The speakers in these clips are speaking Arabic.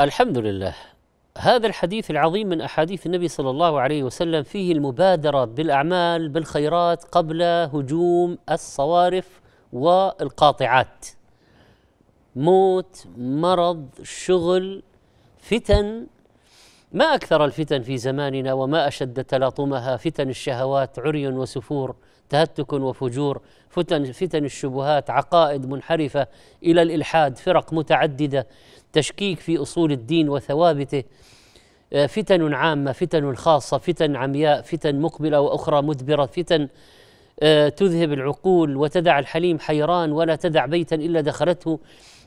الحمد لله هذا الحديث العظيم من احاديث النبي صلى الله عليه وسلم فيه المبادره بالاعمال بالخيرات قبل هجوم الصوارف والقاطعات موت مرض شغل فتن ما أكثر الفتن في زماننا وما أشد تلاطمها فتن الشهوات عري وسفور تهتك وفجور فتن, فتن الشبهات عقائد منحرفة إلى الإلحاد فرق متعددة تشكيك في أصول الدين وثوابته آه، فتن عامة فتن خاصة فتن عمياء فتن مقبلة وأخرى مدبرة فتن آه، تذهب العقول وتدع الحليم حيران ولا تدع بيتا إلا دخلته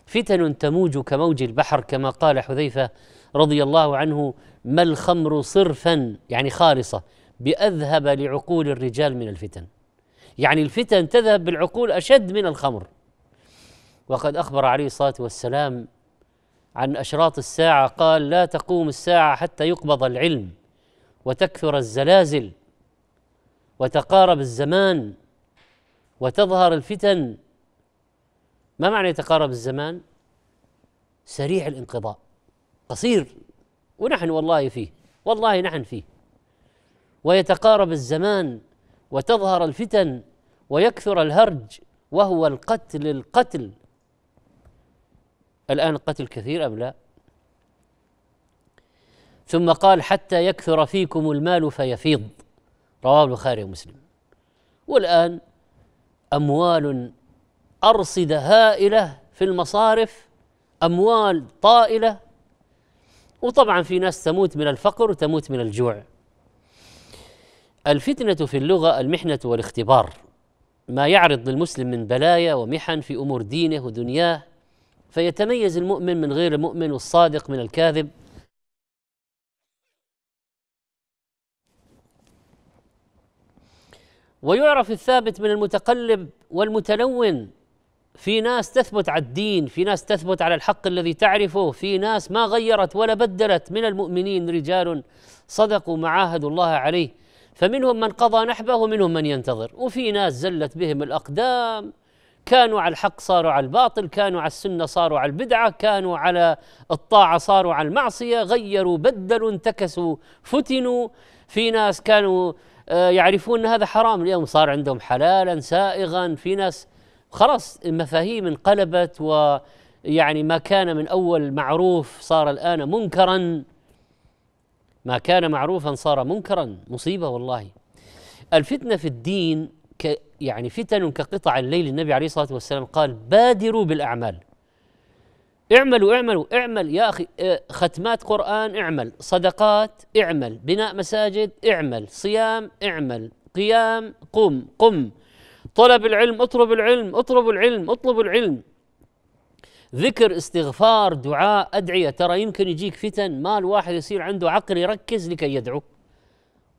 فتن تموج كموج البحر كما قال حذيفه رضي الله عنه ما الخمر صرفا يعني خالصه باذهب لعقول الرجال من الفتن يعني الفتن تذهب بالعقول اشد من الخمر وقد اخبر عليه الصلاه والسلام عن اشراط الساعه قال لا تقوم الساعه حتى يقبض العلم وتكثر الزلازل وتقارب الزمان وتظهر الفتن ما معنى يتقارب الزمان سريع الانقضاء قصير ونحن والله فيه والله نحن فيه ويتقارب الزمان وتظهر الفتن ويكثر الهرج وهو القتل القتل الآن القتل كثير أم لا ثم قال حتى يكثر فيكم المال فيفيض رواه البخاري ومسلم والآن أموال أرصدة هائلة في المصارف أموال طائلة وطبعا في ناس تموت من الفقر وتموت من الجوع الفتنة في اللغة المحنة والاختبار ما يعرض للمسلم من بلايا ومحن في أمور دينه ودنياه فيتميز المؤمن من غير المؤمن والصادق من الكاذب ويعرف الثابت من المتقلب والمتلون في ناس تثبت على الدين في ناس تثبت على الحق الذي تعرفه في ناس ما غيرت ولا بدلت من المؤمنين رجال صدقوا ما عاهدوا الله عليه فمنهم من قضى نحبه ومنهم من ينتظر وفي ناس زلت بهم الأقدام كانوا على الحق صاروا على الباطل كانوا على السنة صاروا على البدعة كانوا على الطاعة صاروا على المعصية غيروا بدلوا انتكسوا فتنوا في ناس كانوا آه، يعرفون أن هذا حرام اليوم صار عندهم حلالا سائغا في ناس خلاص المفاهيم انقلبت ويعني ما كان من أول معروف صار الآن منكرا ما كان معروفا صار منكرا مصيبة والله الفتنة في الدين ك يعني فتن كقطع الليل النبي عليه الصلاة والسلام قال بادروا بالأعمال اعملوا اعملوا اعمل يا أخي آه، ختمات قرآن اعمل صدقات اعمل بناء مساجد اعمل صيام اعمل قيام قم قم طلب العلم اطلب العلم اطلب العلم اطلب العلم ذكر استغفار دعاء ادعيه ترى يمكن يجيك فتن ما الواحد يصير عنده عقل يركز لكي يدعو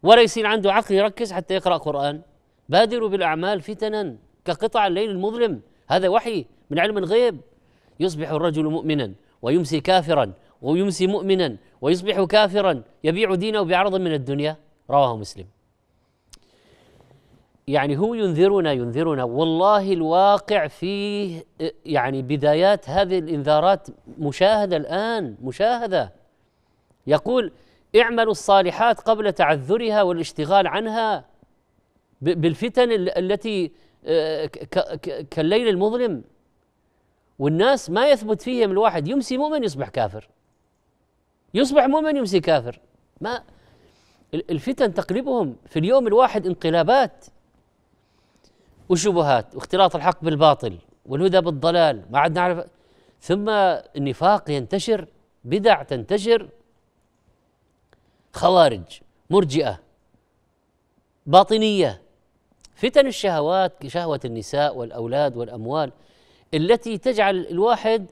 ولا يصير عنده عقل يركز حتى يقرا قران بادروا بالاعمال فتنا كقطع الليل المظلم هذا وحي من علم الغيب يصبح الرجل مؤمنا ويمسي كافرا ويمسي مؤمنا ويصبح كافرا يبيع دينه بعرض من الدنيا رواه مسلم يعني هو ينذرنا ينذرنا والله الواقع فيه يعني بدايات هذه الانذارات مشاهده الان مشاهده يقول اعملوا الصالحات قبل تعذرها والاشتغال عنها بالفتن التي آه، كالليل المظلم والناس ما يثبت فيهم الواحد يمسي مؤمن يصبح كافر يصبح مؤمن يمسي كافر ما الفتن تقلبهم في اليوم الواحد انقلابات وشبهات واختلاط الحق بالباطل والهدى بالضلال ما عاد نعرف ثم النفاق ينتشر بدع تنتشر خوارج مرجئه باطنيه فتن الشهوات شهوه النساء والاولاد والاموال التي تجعل الواحد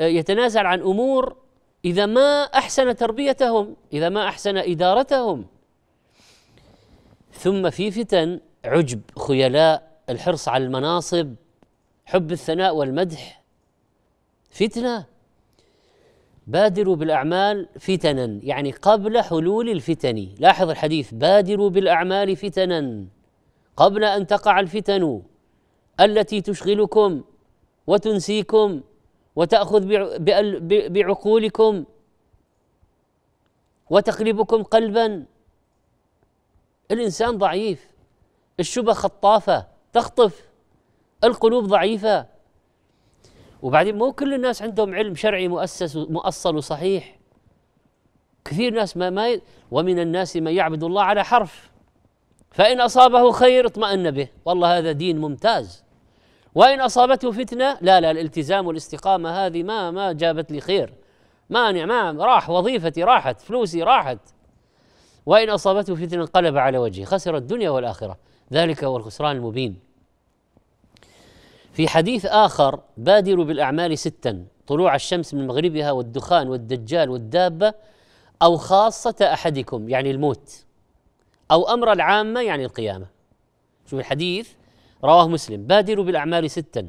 آه، يتنازل عن امور اذا ما احسن تربيتهم اذا ما احسن ادارتهم ثم في فتن عجب خيلاء الحرص على المناصب حب الثناء والمدح فتنه بادروا بالاعمال فتنا يعني قبل حلول الفتن لاحظ الحديث بادروا بالاعمال فتنا قبل ان تقع الفتن التي تشغلكم وتنسيكم وتاخذ بعقولكم وتقلبكم قلبا الانسان ضعيف الشبه خطافه تخطف القلوب ضعيفة وبعدين مو كل الناس عندهم علم شرعي مؤسس مؤصل وصحيح كثير ناس ما, ما ي... ومن الناس من يعبد الله على حرف فإن أصابه خير اطمأن به والله هذا دين ممتاز وإن أصابته فتنة لا لا الالتزام والاستقامة هذه ما ما جابت لي خير مانع ما راح وظيفتي راحت فلوسي راحت وإن أصابته فتنة انقلب على وجهه خسر الدنيا والآخرة ذلك هو الخسران المبين في حديث آخر بادروا بالأعمال ستا طلوع الشمس من مغربها والدخان والدجال والدابة أو خاصة أحدكم يعني الموت أو أمر العامة يعني القيامة شوف الحديث رواه مسلم بادروا بالأعمال ستا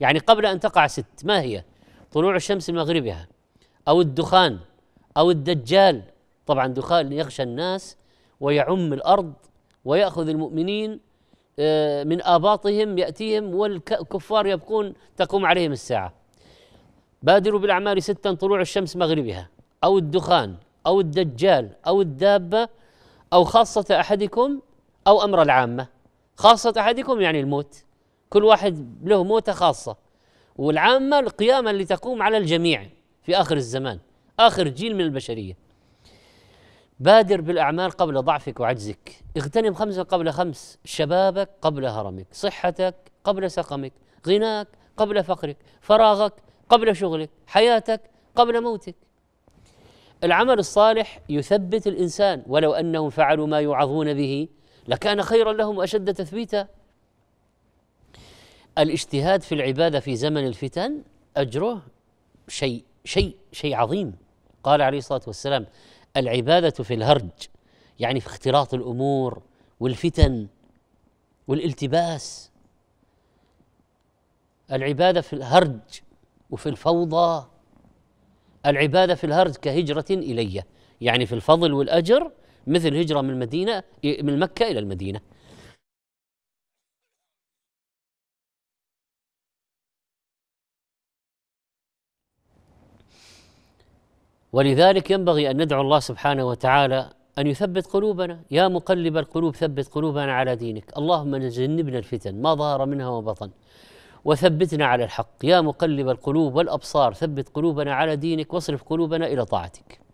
يعني قبل أن تقع ست ما هي طلوع الشمس من مغربها أو الدخان أو الدجال طبعا دخان يغشى الناس ويعم الارض وياخذ المؤمنين آه، من اباطهم ياتيهم والكفار يبقون تقوم عليهم الساعه بادروا بالاعمال ستا طلوع الشمس مغربها او الدخان او الدجال او الدابه او خاصه احدكم او امر العامه خاصه احدكم يعني الموت كل واحد له موته خاصه والعامه القيامه اللي تقوم على الجميع في اخر الزمان اخر جيل من البشريه بادر بالأعمال قبل ضعفك وعجزك اغتنم خمسة قبل خمس شبابك قبل هرمك صحتك قبل سقمك غناك قبل فقرك فراغك قبل شغلك حياتك قبل موتك العمل الصالح يثبت الإنسان ولو أنهم فعلوا ما يوعظون به لكان خيرا لهم وأشد تثبيتا الاجتهاد في العبادة في زمن الفتن أجره شيء شيء شيء عظيم قال عليه الصلاة والسلام العباده في الهرج يعني في اختلاط الامور والفتن والالتباس العباده في الهرج وفي الفوضى العباده في الهرج كهجره الي يعني في الفضل والاجر مثل هجره من المدينه من مكه الى المدينه ولذلك ينبغي أن ندعو الله سبحانه وتعالى أن يثبت قلوبنا يا مقلب القلوب ثبت قلوبنا على دينك اللهم جنبنا الفتن ما ظهر منها وما بطن وثبتنا على الحق يا مقلب القلوب والأبصار ثبت قلوبنا على دينك واصرف قلوبنا إلى طاعتك